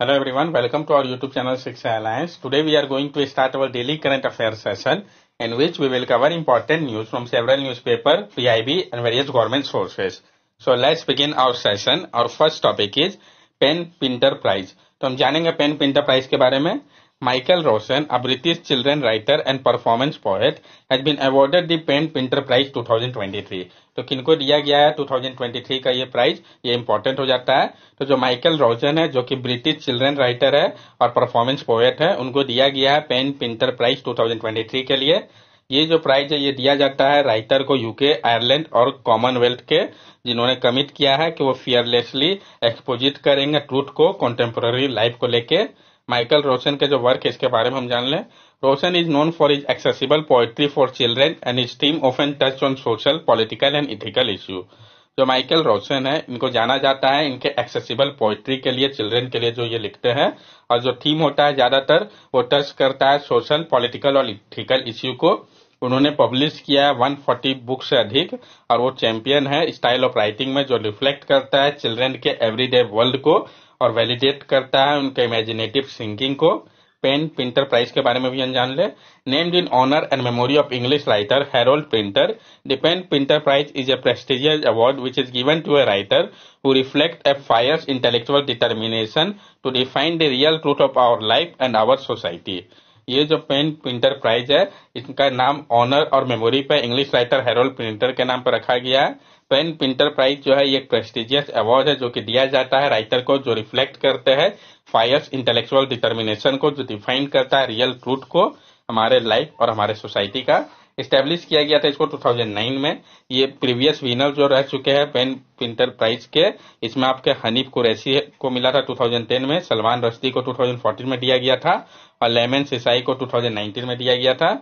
Hello everyone, welcome to our YouTube channel Shiksha Alliance. Today we are going to start our daily current affairs session in which we will cover important news from several newspaper, PIB and various government sources. So let's begin our session. Our first topic is PEN Pinter prize तो हम जानेंगे pen Pinter prize के बारे में Michael Rosen, a British children writer and performance poet, has been awarded the Pen Pinter Prize 2023. तो किनको दिया गया है 2023 का ये प्राइज ये इंपॉर्टेंट हो जाता है तो जो माइकल रोजन है जो कि ब्रिटिश चिल्ड्रेन राइटर है और परफॉर्मेंस पोएट है उनको दिया गया है पेन पिंटर प्राइज 2023 के लिए ये जो प्राइज है ये दिया जाता है राइटर को यूके आयरलैंड और कॉमनवेल्थ के जिन्होंने कमिट किया है कि वो फियरलेसली एक्सपोजिट करेंगे ट्रूथ को कॉन्टेम्पोररी लाइफ को लेके माइकल रोशन के जो वर्क है इसके बारे में हम जान लें Rosen is known for is accessible poetry for children and is team an touch on social political and ethical issue जो माइकल रोशन है इनको जाना जाता है इनके एक्सेसिबल पोएट्री के लिए चिल्ड्रेन के लिए जो ये लिखते हैं और जो थीम होता है ज्यादातर वो टच करता है सोशल पॉलिटिकल और इथिकल इश्यू को उन्होंने पब्लिश किया है फोर्टी बुक से अधिक और वो चैंपियन है स्टाइल ऑफ राइटिंग में जो रिफ्लेक्ट करता है चिल्ड्रेन के एवरीडे वर्ल्ड को और वैलिडेट करता है उनके इमेजिनेटिव सिंकिंग को पेन प्रिंटर प्राइज के बारे में भी जान ले named in honour and memory of English writer Harold Pinter the PEN Pinter prize is a prestigious award which is given to a writer who reflect a fierce intellectual determination to define the real truth of our life and our society ये जो pen Pinter prize है इनका नाम honour और memory पे English writer Harold printer के नाम पर रखा गया है पेन प्रिंटर प्राइज जो है ये प्रेस्टिजियस अवार्ड है जो कि दिया जाता है राइटर को जो रिफ्लेक्ट करते हैं फायर्स इंटेलेक्चुअल डिटर्मिनेशन को जो डिफाइन करता है रियल ट्रूथ को हमारे लाइफ और हमारे सोसाइटी का इस्टेब्लिश किया गया था इसको 2009 में ये प्रीवियस विनर जो रह चुके हैं पेन पिंटर प्राइज के इसमें आपके हनीफ कुरैसी को मिला था 2010 में सलमान रश्दी को 2014 में दिया गया था और लेमन सिसाई को 2019 में दिया गया था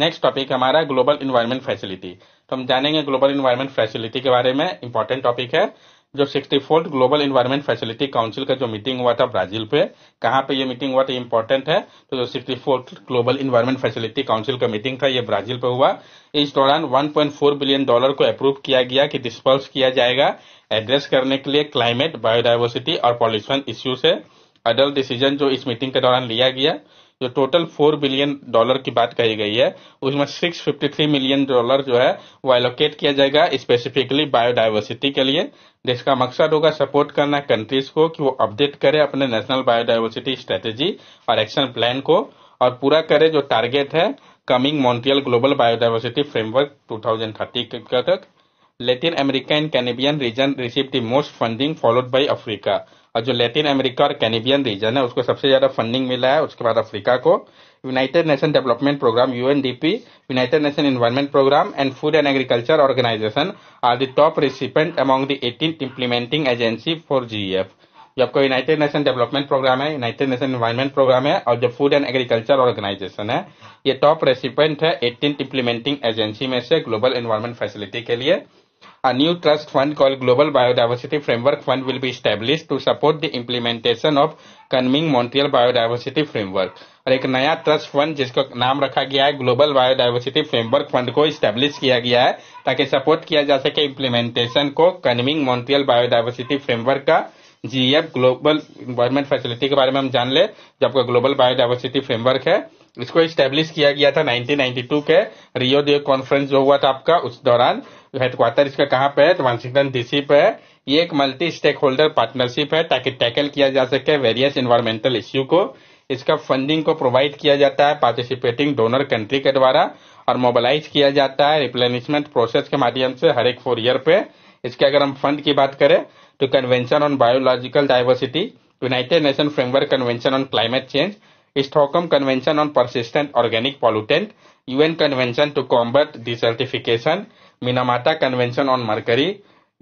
नेक्स्ट टॉपिक हमारा ग्लोबल इन्वायरमेंट फैसिलिटी तो हम जानेंगे ग्लोबल इन्वायरमेंट फैसिलिटी के बारे में इंपॉर्टेंट टॉपिक है जो sixty fourth global environment facility council का जो मीटिंग हुआ था ब्राजील पे कहाँ पे ये मीटिंग हुआ था इम्पोर्टेंट है तो जो sixty fourth global environment facility council का मीटिंग था ये ब्राजील पे हुआ इस दौरान 1.4 बिलियन डॉलर को अप्रूव किया गया कि डिस्पर्स किया जाएगा एड्रेस करने के लिए क्लाइमेट बायोडाइवर्सिटी और पॉल्यूशन इश्यूज है अडल्ट डिसीजन जो इस मीटिंग के दौरान लिया गया जो टोटल फोर बिलियन डॉलर की बात कही गई है उसमें six fifty three million dollar जो है वो एलोकेट किया जाएगा स्पेसिफिकली बायोडाइवर्सिटी के लिए जिसका तो मकसद होगा सपोर्ट करना कंट्रीज को कि वो अपडेट करे अपने नेशनल बायोडाइवर्सिटी स्ट्रेटेजी और एक्शन प्लान को और पूरा करे जो टारगेट है coming Montreal global biodiversity framework two thousand तक Latin America and Caribbean region receive the most funding followed by Africa और जो लेटिन अमेरिका और कैनेबियन रीजन है उसको सबसे ज़्यादा फंडिंग मिला है उसके बाद अफ्रीका को United Nation Development Programme UNDP United Nation Environment Programme and Food and Agriculture Organisation are the top recipient among the eighteen implementing agency for F जो आपका यूनाइटेड नेशन डेवलपमेंट प्रोग्राम है United Nation Environment Programme है और जो Food and Agriculture Organisation है ये top recipient है eighteen implementing agency में से ग्लोबल इन्वायरमेंट फैसिलिटी के लिए A new trust fund called Global Biodiversity Framework Fund will be established to support the implementation of Kunming Montreal biodiversity framework और एक नया ट्रस्ट फंड जिसको नाम रखा गया है ग्लोबल बायोडाइवर्सिटी फ्रेमवर्क फंड को स्टैब्लिश किया गया है ताकि सपोर्ट किया जा सके इम्प्लीमेंटेशन को कनमिंग मॉन्ट्रियल बायोडाइवर्सिटी फ्रेमवर्क का जीएफ ग्लोबल इन्वायरमेंट फैसिलिटी के बारे में हम जान ले जो आपका ग्लोबल बायोडाइवर्सिटी फ्रेमवर्क है इसको स्टेब्लिश किया गया था 1992 के रियो डे कॉन्फ्रेंस जो हुआ था आपका उस दौरान हेडक्वार्टर इसका कहाँ पे है तो वाशिंगटन डीसी पे है ये एक मल्टी स्टेक होल्डर पार्टनरशिप है ताकि टैकल किया जा सके वेरियस इन्वायरमेंटल इश्यू को इसका फंडिंग को प्रोवाइड किया जाता है पार्टिसिपेटिंग डोनर कंट्री के द्वारा और मोबालाइज किया जाता है रिप्लेनिशमेंट प्रोसेस के माध्यम से हर एक फोर ईयर पे इसके अगर हम फंड की बात करें तो convention on biological diversity United Nation framework convention on climate change Stockholm convention on persistent organic pollutant UN convention to combat desertification Minamata convention on mercury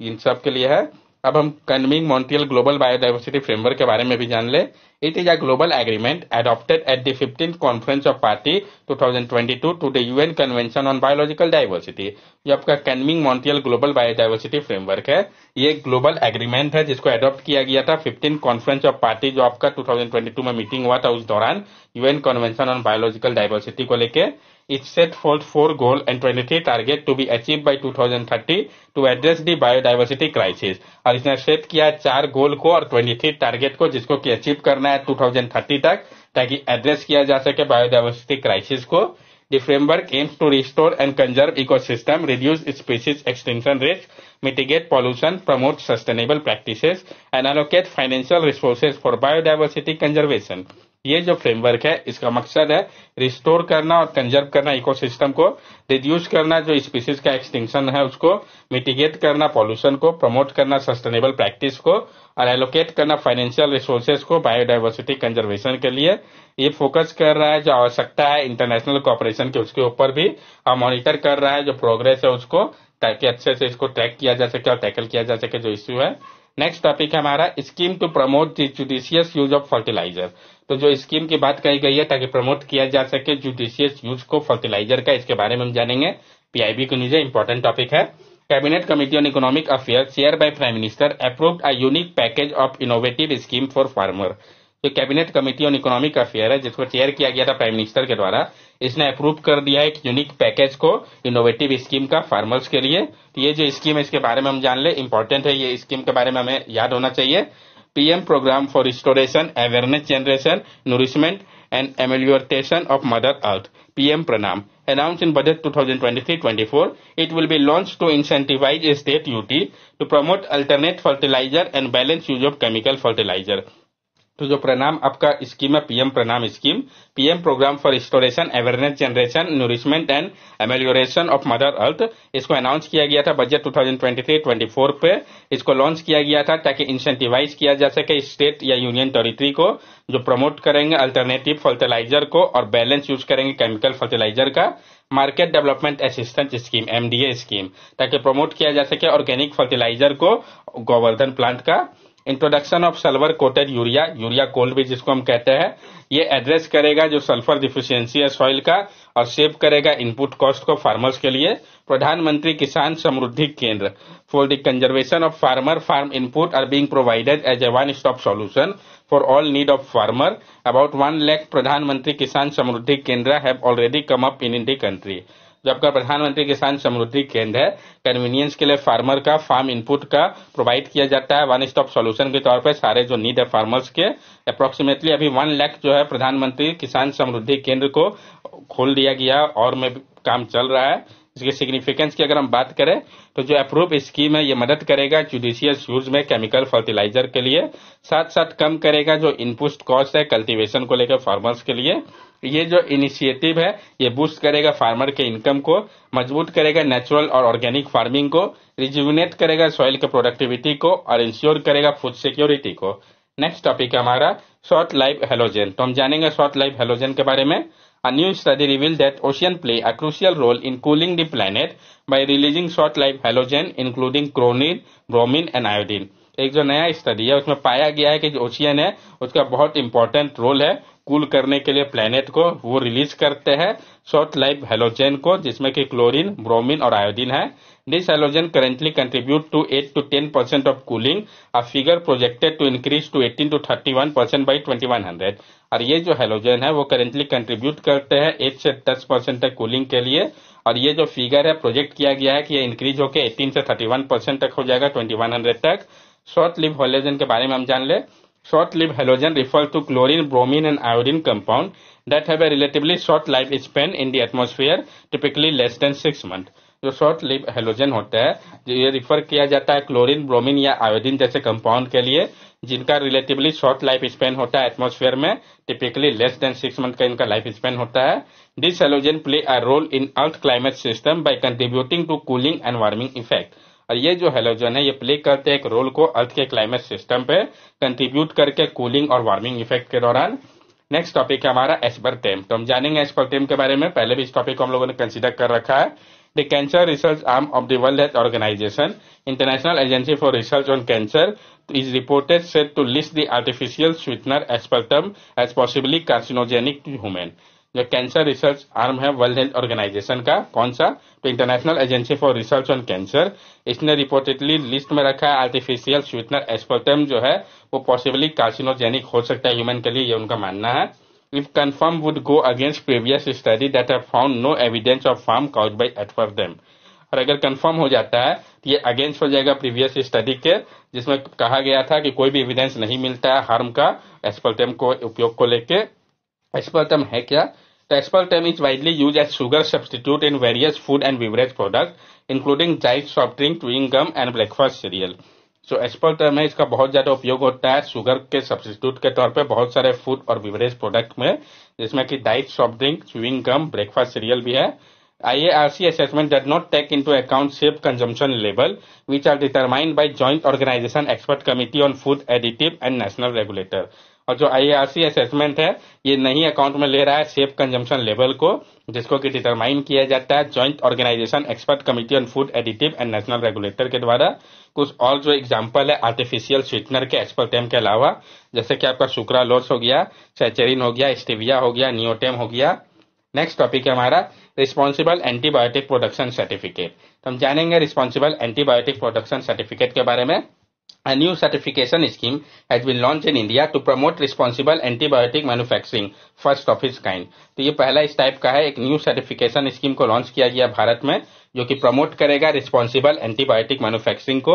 इन सब के लिए है अब हम Kunming Montreal global biodiversity framework के बारे में भी जान ले it is a global agreement adopted at the fifteen conference of party 2022 to the UN convention on biological diversity जो आपका कन्विंग मॉन्ट्रियल ग्लोबल बायोडाइवर्सिटी फ्रेमवर्क है ये एक ग्लोबल एग्रीमेंट है जिसको एडॉप्ट किया गया था फिफ्टीन कॉन्फ्रेंस ऑफ पार्टी जो आपका टू में मीटिंग हुआ था उस दौरान UN convention on biological diversity को लेकर It set forth four goal and 23 target to be achieved by 2030 to address the biodiversity crisis और इसने सेट किया char goal ko aur 23 target ko jisko ki achieve karna hai 2030 tak taki address kiya ja sake biodiversity crisis ko The framework aims to restore and conserve ecosystem, reduce species extinction risk, mitigate pollution, promote sustainable practices, and allocate financial resources for biodiversity conservation. ये जो framework है इसका मकसद है restore करना और conserve करना ecosystem को रिड्यूस करना जो स्पीसीज का एक्सटिंक्शन है उसको मिटिगेट करना पॉल्यूशन को प्रमोट करना सस्टेनेबल प्रैक्टिस को और एलोकेट करना फाइनेंशियल रिसोर्सेज को बायोडाइवर्सिटी कंजर्वेशन के लिए ये फोकस कर रहा है जो आवश्यकता है इंटरनेशनल कॉपरेशन के उसके ऊपर भी और मॉनिटर कर रहा है जो प्रोग्रेस है उसको ताकि अच्छे से इसको ट्रैक किया जा सके और टैकल किया जा सके जो इश्यू है नेक्स्ट टॉपिक है हमारा scheme to promote the judicious use of fertiliser तो जो स्कीम की बात कही गई है ताकि प्रमोट किया जा सके जुडिशियस यूज को फर्टिलाइजर का इसके बारे में हम जानेंगे पीआईबी को नीचे इंपॉर्टेंट टॉपिक है cabinet committee on economic affair chair by prime minister approved a unique package of innovative scheme for farmer जो cabinet committee on economic affair है जिसको चेयर किया गया था प्राइम मिनिस्टर के द्वारा इसने अप्रूव कर दिया है एक यूनिक पैकेज को इनोवेटिव स्कीम का फार्मर्स के लिए तो ये जो स्कीम है इसके बारे में हम जान ले इम्पोर्टेंट है ये स्कीम के बारे में हमें याद होना चाहिए PM programme for restoration awareness generation nourishment and amelioration of mother earth PM Pranam announce in budget 2023-24. It will be launch to incentivise state UT to promote alternate fertiliser and balance use of chemical fertiliser तो जो प्रणाम आपका scheme है PM Pranam scheme PM programme for restoration awareness generation nourishment and amelioration of mother earth इसको announce किया गया था budget 2023-24 पे इसको लॉन्च किया गया था ताकि इंसेंटिवाइज किया जा सके स्टेट या यूनियन टेरिटरी को जो प्रमोट करेंगे अल्टरनेटिव फर्टिलाइजर को और बैलेंस यूज करेंगे केमिकल फर्टिलाइजर का market development assistance scheme MDA scheme ताकि प्रमोट किया जा सके ऑर्गेनिक फर्टिलाइजर को गोवर्धन प्लांट का introduction of sulphur coated urea urea gold भी जिसको हम कहते हैं ये एड्रेस करेगा जो सल्फर डिफिशियंसी है सॉइल का और सेव करेगा इनपुट कॉस्ट को फार्मर्स के लिए प्रधानमंत्री Kisan Samriddhi Kendra for the conservation of farmer farm input are being provided as a one stop solution for all need of farmer about one lakh Pradhanmantri Kisan Samriddhi Kendra have already come up in in the country आपका प्रधानमंत्री किसान समृद्धि केंद्र है convenience के लिए farmer का farm input का provide किया जाता है वन स्टॉप सॉल्यूशन के तौर पर सारे जो नीड है फार्मर्स के अप्रोक्सीमेटली अभी वन लाख जो है प्रधानमंत्री किसान समृद्धि केंद्र को खोल दिया गया और में काम चल रहा है इसके सिग्निफिकेंस की अगर हम बात करें तो जो अप्रूव स्कीम है ये मदद करेगा जुडिशियस यूज में केमिकल फर्टिलाइजर के लिए साथ साथ कम करेगा जो इनपुट कॉस्ट है कल्टीवेशन को लेकर फार्मर्स के लिए ये जो इनिशिएटिव है ये बूस्ट करेगा फार्मर के इनकम को मजबूत करेगा नेचुरल और ऑर्गेनिक फार्मिंग को रिज्यूनेट करेगा सॉइल के प्रोडक्टिविटी को और इंश्योर करेगा फूड सिक्योरिटी को नेक्स्ट टॉपिक हमारा शॉर्ट लाइफ हेलोजन तो हम जानेंगे शॉर्ट लाइफ हेलोजन के बारे में A new study revealed that oceans play a crucial role in cooling the planet by releasing short-lived halogen including chlorine, bromine, and iodine. एक जो नया स्टडी है उसमें पाया गया है कि जो ओशियन है उसका बहुत इंपॉर्टेंट रोल है कूल करने के लिए प्लेनेट को वो रिलीज करते हैं शॉर्ट लाइफ हेलोजन को जिसमें कि क्लोरीन ब्रोमीन और आयोडीन है this halogen currently contribute to 8 to 10 percent of cooling a figure projected to increase to 18 to 31 percent by twenty और ये जो हेलोजन है वो करेंटली कंट्रीब्यूट करते हैं एट से दस परसेंट तक कूलिंग के लिए और ये जो फिगर है प्रोजेक्ट किया गया है कि ये इंक्रीज होकर 18 से 31 परसेंट तक हो जाएगा 2100 तक शॉर्ट लिव हॉलेजन के बारे में हम जान ले Short-lived halogen refers to chlorine, bromine and iodine compound that have a relatively short life span in the atmosphere, typically less than six months. जो शॉर्ट लिव हेलोजन होता है जो ये रिफर किया जाता है क्लोरीन ब्रोमीन या आयोडीन जैसे कंपाउंड के लिए जिनका रिलेटिवली शॉर्ट लाइफ स्पेन होता है एटमोस्फेयर में typically less than six month का इनका लाइफ स्पेन होता है this halogen play a role in earth climate system by contributing to cooling and warming effect और ये जो हेलोजन है ये प्ले करते हैं एक रोल को अर्थ के क्लाइमेट सिस्टम पे कंट्रीब्यूट करके कूलिंग और वार्मिंग इफेक्ट के दौरान नेक्स्ट टॉपिक है हमारा टेम तो हम जानेंगे टेम के बारे में पहले भी इस टॉपिक को हम लोगों ने कंसिडर कर रखा है the cancer research arm of the World Health Organization International Agency for Research on Cancer is reported set to list the sweetener sweetener aspartame as possibly carcinogenic to human जो cancer research arm है World Health Organization का कौन सा तो International Agency for Research on Cancer इसने reportedly list में रखा है आर्टिफिशियल स्वीटनर एस्पर्टम जो है वो पॉसिबली कार्सिनोजेनिक हो सकता है ह्यूमन के लिए ये उनका मानना है if confirm would go against previous study that है found no evidence of harm cause by it for them और अगर कन्फर्म हो जाता है तो ये अगेंस्ट हो जाएगा प्रीवियस स्टडी के जिसमें कहा गया था कि कोई भी एविडेंस नहीं मिलता है हार्म का एस्पर्टम को उपयोग को लेकर एस्पर्टम है क्या Aspartame is widely used as sugar substitute in various food and beverage products, including diet soft drink, chewing gum, and breakfast cereal. So aspartame में इसका बहुत ज्यादा उपयोग होता है sugar के substitute के तौर पे बहुत सारे food और beverage product में जिसमें कि diet soft drink, chewing gum, breakfast cereal भी है IARC assessment does not take into account safe consumption level, which are determined by Joint Organization Expert Committee on Food Additive and National Regulator. और जो IRC assessment है ये नहीं account में ले रहा है सेफ कंजम्पशन लेवल को जिसको कि डिटरमाइन किया जाता है joint organization expert committee on food additive and national regulator के द्वारा कुछ और जो एग्जांपल है आर्टिफिशियल स्वीटनर के एक्सपर्टेम के अलावा जैसे कि आपका शुक्रा लोर्स हो गया सैचेरिन हो गया स्टेविया हो गया नियोटेम हो गया नेक्स्ट टॉपिक है हमारा रिस्पॉन्सिबल एंटीबायोटिक प्रोडक्शन सर्टिफिकेट तो हम जानेंगे रिस्पॉन्सिबल एंटीबायोटिक प्रोडक्शन सर्टिफिकेट के बारे में A new certification scheme has been launched in India to promote responsible antibiotic manufacturing, first of its kind. तो ये पहला इस टाइप का है एक न्यू सर्टिफिकेशन स्कीम को लॉन्च किया गया भारत में जो कि प्रमोट करेगा रिस्पॉन्सिबल एंटीबायोटिक मैन्युफैक्चरिंग को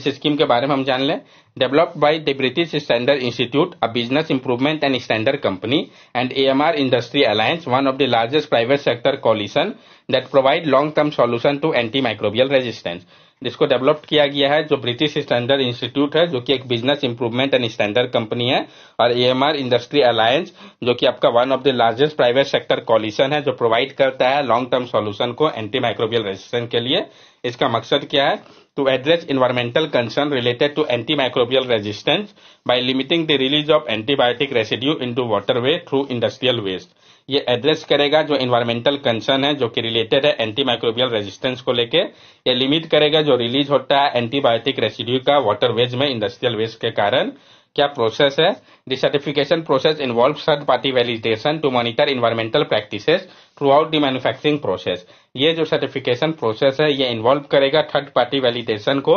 इस स्कीम के बारे में हम जान लें developed by the British Standard Institute a business improvement and standard company and AMR industry alliance one of the largest private sector coalition that provide long term solution to anti microbial resistance जिसको develop किया गया है जो British Standard institute है जो कि एक business improvement and standard company है और एएमआर इंडस्ट्री अलायंस जो कि आपका one of the largest private sector coalition है जो प्रोवाइड करता है लॉन्ग टर्म सॉल्यूशन को एंटी माइक्रोबियल रेजिस्टेंस के लिए इसका मकसद क्या है to address environmental concern related to antimicrobial resistance by limiting the release of antibiotic residue into waterway through industrial waste. ये एड्रेस करेगा जो इन्वायरमेंटल कंसर्न है जो कि रिलेटेड है एंटीमाइक्रोबियल रेजिस्टेंस को लेके ये लिमिट करेगा जो रिलीज होता है एंटीबायोटिक रेसिड्यू का वाटर वेज में इंडस्ट्रियल वेस्ट के कारण क्या प्रोसेस है the certification process involve third party validation to monitor environmental practices throughout the manufacturing process ये जो सर्टिफिकेशन प्रोसेस है ये इन्वॉल्व करेगा थर्ड पार्टी वैलिडेशन को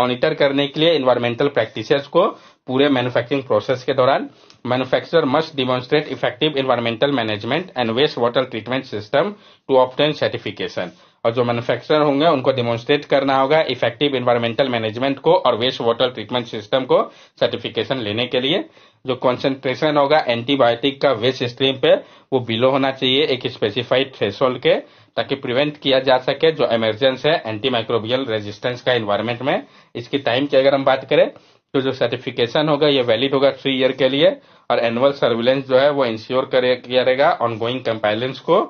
मॉनिटर करने के लिए इन्वायरमेंटल प्रैक्टिसेस को पूरे मैन्युफैक्चरिंग प्रोसेस के दौरान manufacturer must demonstrate effective environmental management and waste water treatment system to obtain certification और जो मैन्युफैक्चरर होंगे उनको डिमोन्स्ट्रेट करना होगा इफेक्टिव इन्वायरमेंटल मैनेजमेंट को और वेस्ट वाटर ट्रीटमेंट सिस्टम को सर्टिफिकेशन लेने के लिए जो कॉन्सेंट्रेशन होगा एंटीबायोटिक का वेस्ट स्ट्रीम पे वो बिलो होना चाहिए एक स्पेसिफाइड थ्रेशोल्ड के ताकि प्रिवेंट किया जा सके जो एमरजेंस है एंटी माइक्रोबियल रेजिस्टेंस का इन्वायरमेंट में इसकी टाइम की अगर हम बात करें तो जो सर्टिफिकेशन होगा ये वैलिड होगा थ्री ईयर के लिए और एनुअल सर्विलेंस जो है वो इंश्योर करेगा ऑनगोइंग कंपाइलेंस को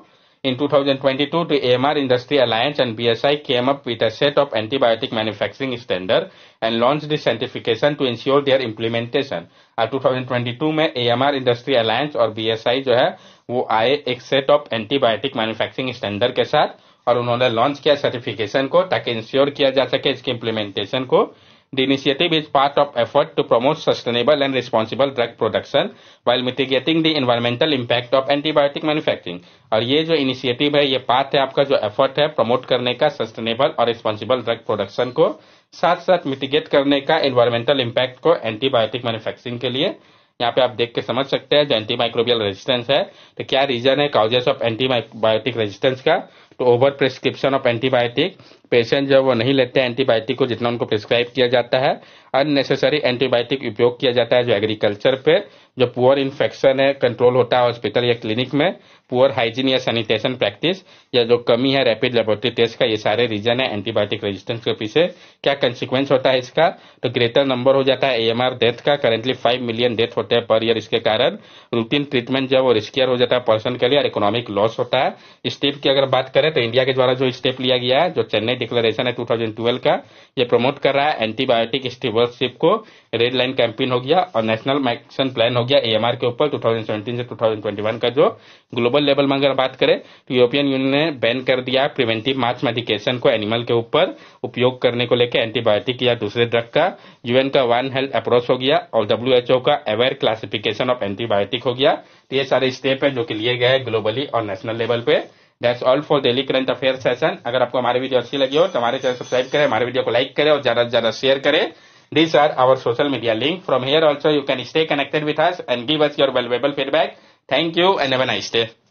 In 2022, the AMR Industry Alliance and BSI came up with a set of antibiotic manufacturing standard and launched the certification to ensure their implementation. In 2022 में AMR Industry Alliance और BSI जो है वो आए एक set of antibiotic manufacturing standard के साथ और उन्होंने launch किया certification को ताकि ensure किया जा सके इसके implementation को The initiative is part of effort to promote sustainable and responsible drug production while mitigating the environmental impact of antibiotic manufacturing. और ये जो इनिशिएटिव है ये पार्ट है आपका जो एफर्ट है प्रमोट करने का सस्टेनेबल और रिस्पॉन्सिबल ड्रग प्रोडक्शन को साथ साथ मिटिगेट करने का एनवायरमेंटल इम्पैक्ट को एंटीबायोटिक मैन्युफैक्चरिंग के लिए यहाँ पे आप देख के समझ सकते हैं जो एंटी माइक्रोबियल रेजिस्टेंस है तो क्या रीजन है काउजेस ऑफ एंटीमाइबायोटिक रेजिस्टेंस का तो over prescription of antibiotic patient जो वो नहीं लेते हैं एंटीबायोटिक को जितना उनको प्रिस्क्राइब किया जाता है अननेसेसरी एंटीबायोटिक उपयोग किया जाता है जो एग्रीकल्चर पे जो पुअर इन्फेक्शन है कंट्रोल होता है हॉस्पिटल या क्लिनिक में पुअर हाइजीन या सैनिटेशन प्रैक्टिस या जो कमी है रैपिड लेबोरेटरी टेस्ट का ये सारे रीजन है एंटीबायोटिक रेजिस्टेंस के पीछे क्या कंसिक्वेंस होता है इसका तो ग्रेटर नंबर हो जाता है एएमआर डेथ का करेंटली फाइव मिलियन डेथ होते हैं पर ईयर इसके कारण रूटीन ट्रीटमेंट जो है वो रिस्कियर हो जाता है पर्सन के लिए और इकोनॉमिक लॉस होता है स्टेप की अगर बात करें तो इंडिया के द्वारा जो स्टेप लिया गया है जो चेन्नई डिक्लेरेशन है टू का ये प्रमोट कर रहा है एंटीबायोटिक स्टीवरशिप को रेड लाइन कैंपेन हो गया और नेशनल एक्शन प्लान हो गया एएमआर के ऊपर टू से टू का जो ग्लोबल ग्लोबल लेवल में अगर बात करें तो यूरोपियन यूनियन ने बैन कर दिया प्रिवेंटिव मास मेडिकेशन को एनिमल के ऊपर उपयोग करने को लेकर एंटीबायोटिक या दूसरे ड्रग का यूएन का वन हेल्थ अप्रोच हो गया और डब्ल्यूएचओ का अवेयर क्लासिफिकेशन ऑफ एंटीबायोटिक हो गया तो ये सारे स्टेप है जो कि लिए गए ग्लोबली और नेशनल लेवल पे that's all for daily current affair session अगर आपको हमारी वीडियो अच्छी लगी हो तो हमारे चैनल सब्सक्राइब करें हमारे वीडियो को लाइक करें और ज्यादा से ज्यादा शेयर करें this are our social media link from here also you can stay connected with us and give us your valuable feedback thank you and have a nice